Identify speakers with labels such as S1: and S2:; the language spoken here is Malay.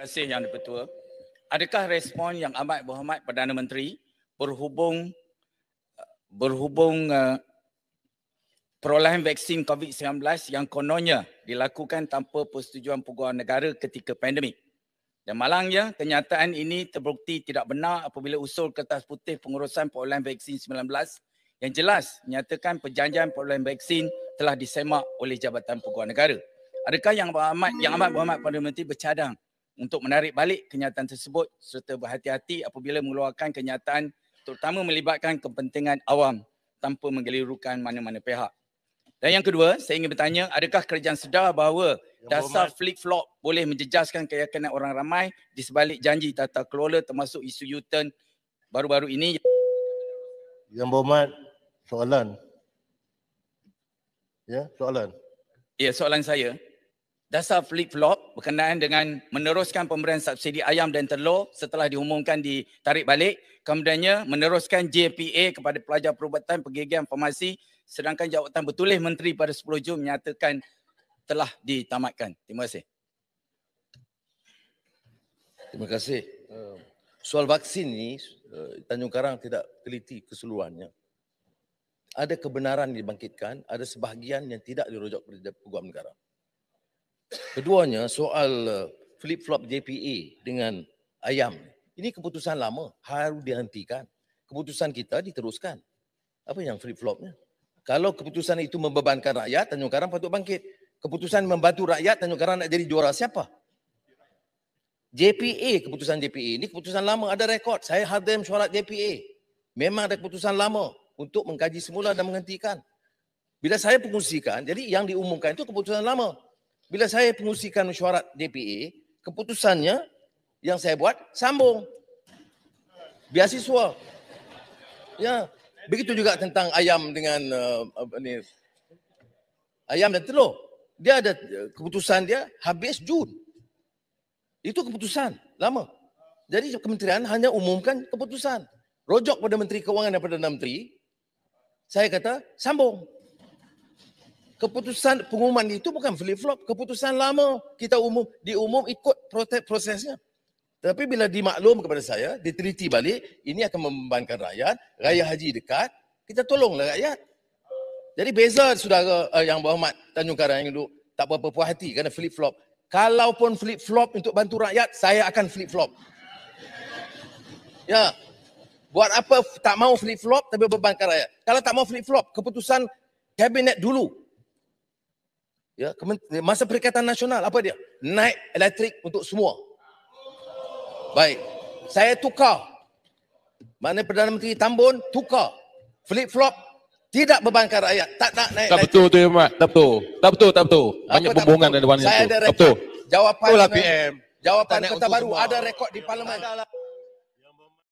S1: kasih Yang Dipertua. Adakah respon Yang Amat Berhormat Perdana Menteri berhubung berhubung uh, perolehan vaksin COVID-19 yang kononnya dilakukan tanpa persetujuan peguam negara ketika pandemik. Dan malangnya, kenyataan ini terbukti tidak benar apabila usul kertas putih pengurusan perolehan vaksin 19 yang jelas menyatakan perjanjian perolehan vaksin telah disemak oleh Jabatan Peguam Negara. Adakah yang amat yang amat berhormat Perdana Menteri bercadang untuk menarik balik kenyataan tersebut serta berhati-hati apabila mengeluarkan kenyataan terutama melibatkan kepentingan awam tanpa menggelirukan mana-mana pihak. Dan yang kedua, saya ingin bertanya, adakah kerajaan sedar bahawa dasar flip-flop boleh menjejaskan keyakinan orang ramai di sebalik janji tata kelola termasuk isu U-turn baru-baru ini? Yang
S2: berhormat, soalan.
S1: Ya, soalan. Ya, soalan saya dasar flip-flop berkenaan dengan meneruskan pemberian subsidi ayam dan telur setelah diumumkan ditarik balik. Kemudiannya meneruskan JPA kepada pelajar perubatan pergigian farmasi sedangkan jawatan bertulis menteri pada 10 Jun menyatakan telah ditamatkan. Terima kasih. Terima kasih. Eh, soal vaksin ni eh, Tanjung Karang tidak
S2: teliti keseluruhannya. Ada kebenaran dibangkitkan, ada sebahagian yang tidak dirujuk oleh Peguam Negara. Keduanya soal uh, flip-flop JPA dengan ayam. Ini keputusan lama, harus dihentikan. Keputusan kita diteruskan. Apa yang flip-flopnya? Kalau keputusan itu membebankan rakyat, Tanjung Karang patut bangkit. Keputusan membantu rakyat, Tanjung Karang nak jadi juara siapa? JPA, keputusan JPA. Ini keputusan lama, ada rekod. Saya hadam syarat JPA. Memang ada keputusan lama untuk mengkaji semula dan menghentikan. Bila saya pengusikan, jadi yang diumumkan itu keputusan lama bila saya pengusikan mesyuarat DPA, keputusannya yang saya buat sambung. Biasiswa. Ya, begitu juga tentang ayam dengan uh, apa ni? Ayam dan telur. Dia ada eh, keputusan dia habis Jun. Itu keputusan lama. Jadi kementerian hanya umumkan keputusan. Rojok pada menteri kewangan dan pada menteri saya kata sambung keputusan pengumuman itu bukan flip flop keputusan lama kita umum diumum ikut prosesnya tapi bila dimaklum kepada saya diteliti balik ini akan membebankan rakyat raya haji dekat kita tolonglah rakyat jadi beza saudara uh, yang berhormat Tanjung Karang yang duduk tak berapa puas hati kerana flip flop kalaupun flip flop untuk bantu rakyat saya akan flip flop ya buat apa tak mau flip flop tapi bebankan rakyat kalau tak mau flip flop keputusan kabinet dulu ya masa perikatan nasional apa dia naik elektrik untuk semua baik saya tukar mana perdana menteri tambun tukar flip flop tidak bebankan rakyat tak nak naik
S1: tak betul tu Ahmad tak betul tak betul tak betul banyak pembohongan dan banyak tu tak betul
S2: jawapan PM jawapan kota baru ada rekod di parlimen